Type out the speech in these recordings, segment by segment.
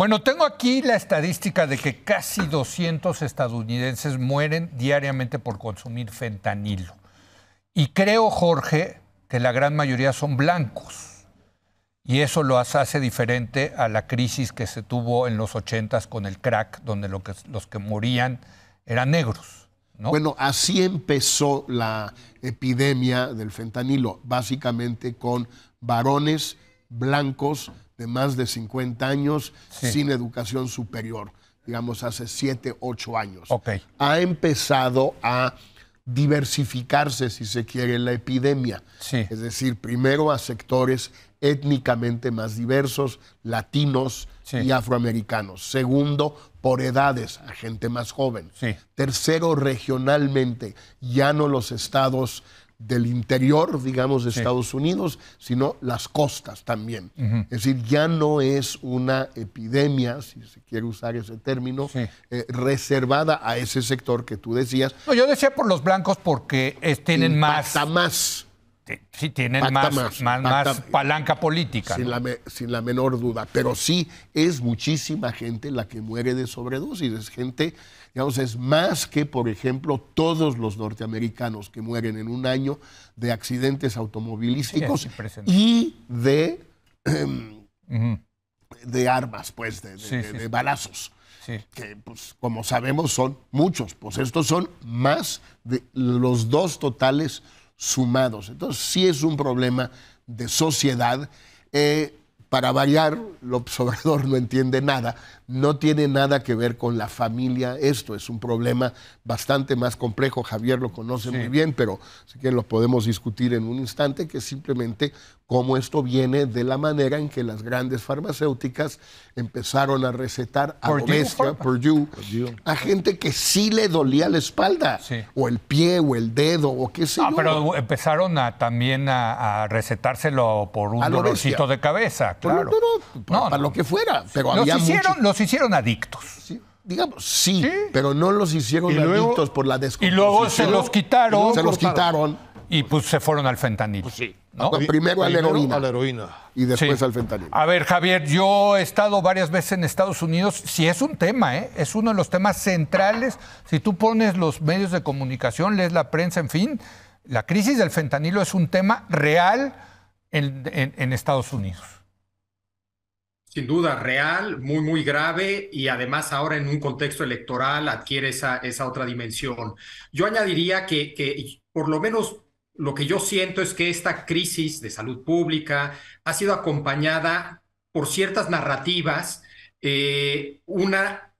Bueno, tengo aquí la estadística de que casi 200 estadounidenses mueren diariamente por consumir fentanilo. Y creo, Jorge, que la gran mayoría son blancos. Y eso lo hace diferente a la crisis que se tuvo en los 80 con el crack, donde los que morían eran negros. Bueno, así empezó la epidemia del fentanilo, básicamente con varones blancos de más de 50 años sin educación superior, digamos hace 7, 8 años. Ha empezado a diversificarse, si se quiere, la epidemia. Es decir, primero a sectores étnicamente más diversos, latinos y afroamericanos. Segundo, por edades, a gente más joven. Tercero, regionalmente, ya no los estados del interior, digamos, de Estados Unidos, sino las costas también. Es decir, ya no es una epidemia, si se quiere usar ese término, eh, reservada a ese sector que tú decías. No, yo decía por los blancos porque eh, tienen más. más sí tienen más, palanca política. Sin, la menor duda. Pero sí es muchísima gente la que muere de sobredosis. Es gente, digamos, es más que, por ejemplo, todos los norteamericanos que mueren en un año de accidentes automovilísticos y de, de armas, pues, de, de balazos. que pues, como sabemos son muchos, pues estos son más de los dos totales sumados. Entonces, sí es un problema de sociedad. Eh, para variar, lo observador no entiende nada, no tiene nada que ver con la familia. Esto es un problema bastante más complejo. Javier lo conoce muy bien, pero sí que lo podemos discutir en un instante, que simplemente cómo esto viene de la manera en que las grandes farmacéuticas empezaron a recetar a bestia, a gente que sí le dolía la espalda, o el pie, o el dedo, o qué sé ah, Pero empezaron a, también a, recetárselo por un dolorcito de cabeza. Pues, claro. no, para lo que fuera. Pero los, hicieron, los hicieron adictos. Sí digamos, sí, pero no los hicieron adictos por la descomposición. Y luego se los quitaron. Se los quitaron. Y pues se fueron al fentanilo. Pues sí. Primero, a la, heroína, Y después al fentanilo. A ver, Javier, yo he estado varias veces en Estados Unidos. Si es un tema, ¿eh? es uno de los temas centrales. Si tú pones los medios de comunicación, lees la prensa, en fin, la crisis del fentanilo es un tema real en Estados Unidos. Sin duda, real, muy, muy grave y además ahora en un contexto electoral adquiere esa, otra dimensión. Yo añadiría que, que por lo menos lo que yo siento es que esta crisis de salud pública ha sido acompañada por ciertas narrativas, eh, una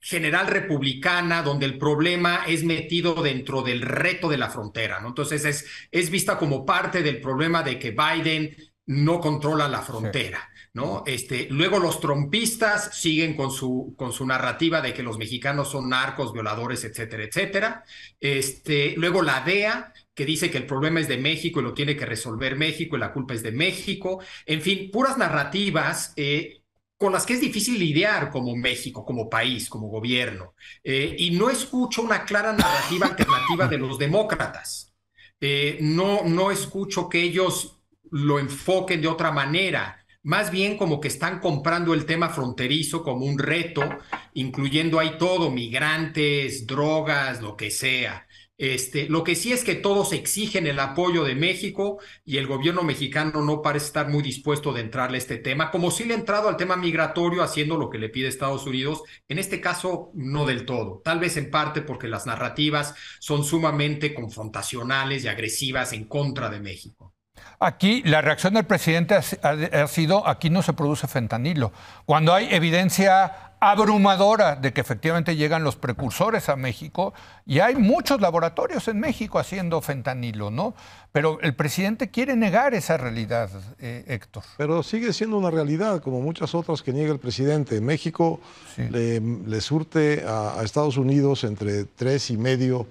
general republicana, donde el problema es metido dentro del reto de la frontera, ¿no? Entonces es, es vista como parte del problema de que Biden no controla la frontera, ¿no? Este, luego los trompistas siguen con su, con su narrativa de que los mexicanos son narcos, violadores, etcétera, etcétera. Este, luego la DEA, que dice que el problema es de México y lo tiene que resolver México y la culpa es de México. En fin, puras narrativas eh, con las que es difícil lidiar como México, como país, como gobierno. Eh, y no escucho una clara narrativa alternativa de los demócratas. Eh, no, no escucho que ellos lo enfoquen de otra manera más bien como que están comprando el tema fronterizo como un reto, incluyendo ahí todo, migrantes, drogas, lo que sea. Este, lo que sí es que todos exigen el apoyo de México y el gobierno mexicano no parece estar muy dispuesto de entrarle a este tema, como si le ha entrado al tema migratorio haciendo lo que le pide Estados Unidos, en este caso no del todo, tal vez en parte porque las narrativas son sumamente confrontacionales y agresivas en contra de México. Aquí la reacción del presidente ha, sido, aquí no se produce fentanilo. Cuando hay evidencia abrumadora de que efectivamente llegan los precursores a México y hay muchos laboratorios en México haciendo fentanilo, ¿no? Pero el presidente quiere negar esa realidad, eh, Héctor. Pero sigue siendo una realidad, como muchas otras que niega el presidente. México le, surte a, Estados Unidos entre tres y medio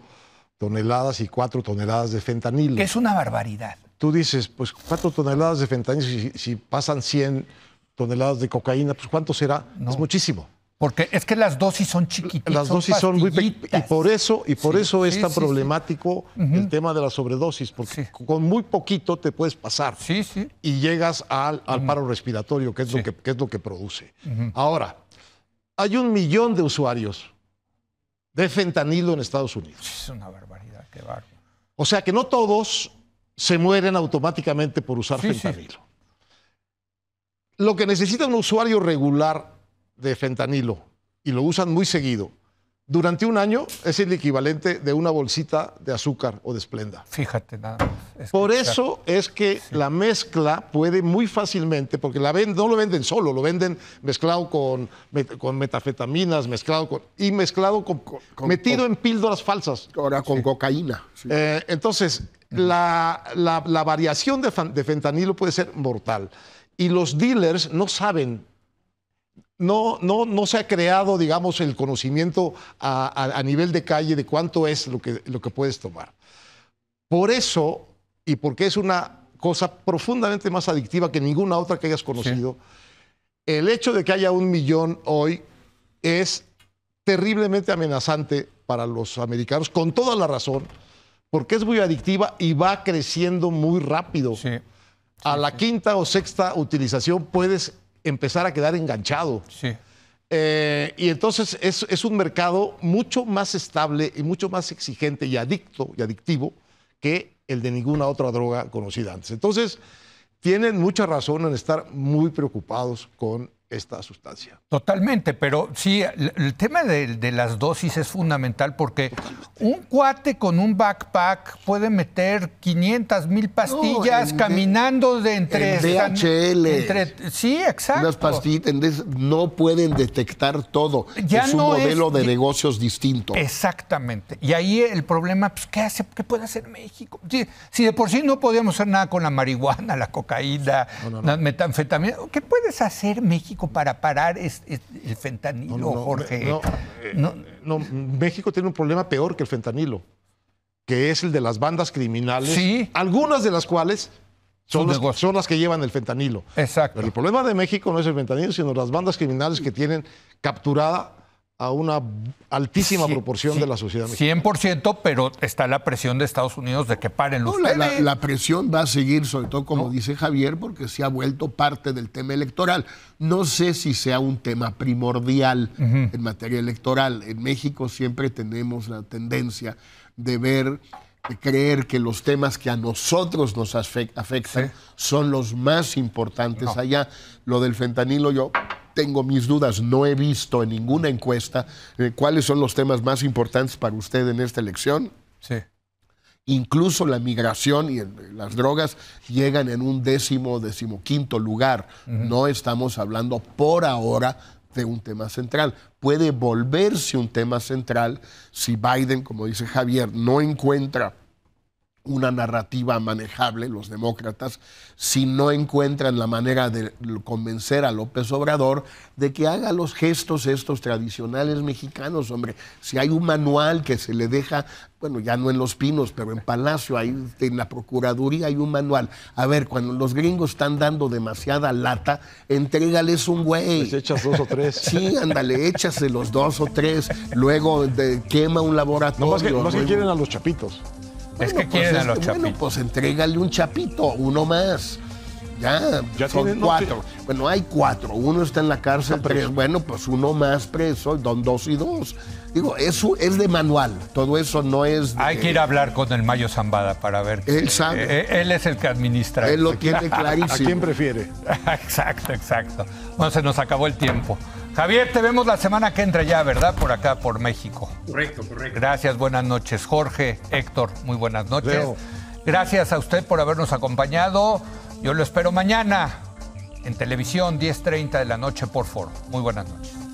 toneladas y cuatro toneladas de fentanilo. es una barbaridad tú dices, pues cuatro toneladas de fentanilo si, pasan 100 toneladas de cocaína, pues cuánto será? Es muchísimo. Porque es que las dosis son chiquititas. Las dosis son muy pequeñas. Y por eso, y por eso es tan problemático el tema de la sobredosis, porque con muy poquito te puedes pasar. Sí, sí. Y llegas al, paro respiratorio, que es, lo que, es lo que produce. Ahora, hay un millón de usuarios de fentanilo en Estados Unidos. Es una barbaridad, qué bárbaro. O sea que no todos se mueren automáticamente por usar fentanilo. Lo que necesita un usuario regular de fentanilo, y lo usan muy seguido, durante un año es el equivalente de una bolsita de azúcar o de esplenda. Fíjate nada. Por eso es que la mezcla puede muy fácilmente, porque la no lo venden solo, lo venden mezclado con, metafetaminas, mezclado con. y mezclado con. metido en píldoras falsas. Ahora con cocaína. Eh, entonces, la, variación de, fentanilo puede ser mortal. Y los dealers no saben no, no, no, se ha creado, digamos, el conocimiento a, nivel de calle de cuánto es lo que, lo que puedes tomar. Por eso, y porque es una cosa profundamente más adictiva que ninguna otra que hayas conocido, el hecho de que haya un millón hoy es terriblemente amenazante para los americanos, con toda la razón, porque es muy adictiva y va creciendo muy rápido. a la quinta o sexta utilización puedes empezar a quedar enganchado. Eh, y entonces es, un mercado mucho más estable y mucho más exigente y adicto y adictivo que el de ninguna otra droga conocida antes. Entonces, tienen mucha razón en estar muy preocupados con esta sustancia. Totalmente, pero sí, el tema de, las dosis es fundamental porque un cuate con un backpack puede meter 500 mil pastillas caminando de entre... En DHL. sí, exacto. Las pastillas no pueden detectar todo. es un modelo de negocios distinto. Exactamente. Y ahí el problema, pues, ¿qué, hace, qué puede hacer México? Si, de por sí no podíamos hacer nada con la marihuana, la cocaína, la metanfetamina, ¿qué puedes hacer México para parar el fentanilo, Jorge? Eh, no, México tiene un problema peor que el fentanilo, que es el de las bandas criminales, algunas de las cuales son las, que, llevan el fentanilo. Exacto. el problema de México no es el fentanilo, sino las bandas criminales que tienen capturada a una altísima proporción de la sociedad mexicana. 100%, pero está la presión de Estados Unidos de que paren los la, presión va a seguir, sobre todo como dice Javier, porque se ha vuelto parte del tema electoral. No sé si sea un tema primordial en materia electoral. En México siempre tenemos la tendencia de ver de creer que los temas que a nosotros nos afectan son los más importantes allá. Lo del fentanilo yo tengo mis dudas, no he visto en ninguna encuesta eh, cuáles son los temas más importantes para usted en esta elección. Sí. Incluso la migración y las drogas llegan en un décimo, decimoquinto lugar. No estamos hablando por ahora de un tema central. Puede volverse un tema central si Biden, como dice Javier, no encuentra una narrativa manejable, los demócratas, si no encuentran la manera de convencer a López Obrador de que haga los gestos estos tradicionales mexicanos, hombre. Si hay un manual que se le deja, bueno, ya no en Los Pinos, pero en Palacio, ahí en la Procuraduría hay un manual. A ver, cuando los gringos están dando demasiada lata, entrégales un güey. Les echas dos o tres. Sí, ándale, échase los dos o tres. Luego de, quema un laboratorio. No, más que, más que quieren a los chapitos es que pues quieren a los chapitos. Bueno, pues entrégale un chapito, uno más. Ya, son cuatro. Bueno, hay cuatro. Uno está en la cárcel, preso Bueno, pues uno más preso, don dos y dos. Digo, eso es de manual. Todo eso no es. De... Hay que ir a hablar con el Mayo Zambada para ver. Él eh, eh, él es el que administra. Él lo tiene clarísimo. ¿A quién prefiere? exacto, exacto. Bueno, se nos acabó el tiempo. Javier, te vemos la semana que entra ya, ¿verdad? Por acá, por México. Correcto, correcto. Gracias, buenas noches, Jorge, Héctor, muy buenas noches. Gracias a usted por habernos acompañado. Yo lo espero mañana en televisión, 10.30 de la noche por foro. Muy buenas noches.